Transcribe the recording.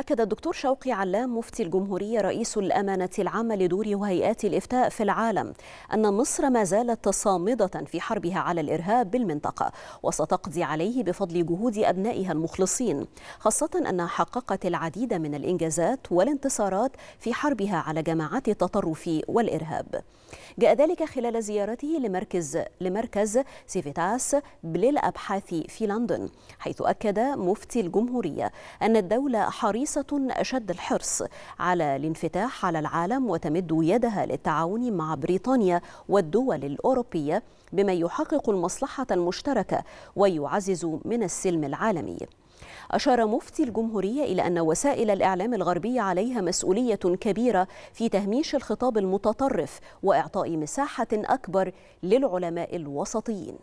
أكد الدكتور شوقي علام مفتي الجمهورية رئيس الأمانة العامة لدور وهيئات الإفتاء في العالم أن مصر ما زالت صامدة في حربها على الإرهاب بالمنطقة وستقضي عليه بفضل جهود أبنائها المخلصين خاصة أنها حققت العديد من الإنجازات والانتصارات في حربها على جماعات التطرف والإرهاب جاء ذلك خلال زيارته لمركز لمركز سيفيتاس للأبحاث في لندن حيث أكد مفتي الجمهورية أن الدولة حريصة أشد الحرص على الانفتاح على العالم وتمد يدها للتعاون مع بريطانيا والدول الأوروبية بما يحقق المصلحة المشتركة ويعزز من السلم العالمي أشار مفتي الجمهورية إلى أن وسائل الإعلام الغربية عليها مسؤولية كبيرة في تهميش الخطاب المتطرف وإعطاء مساحة أكبر للعلماء الوسطيين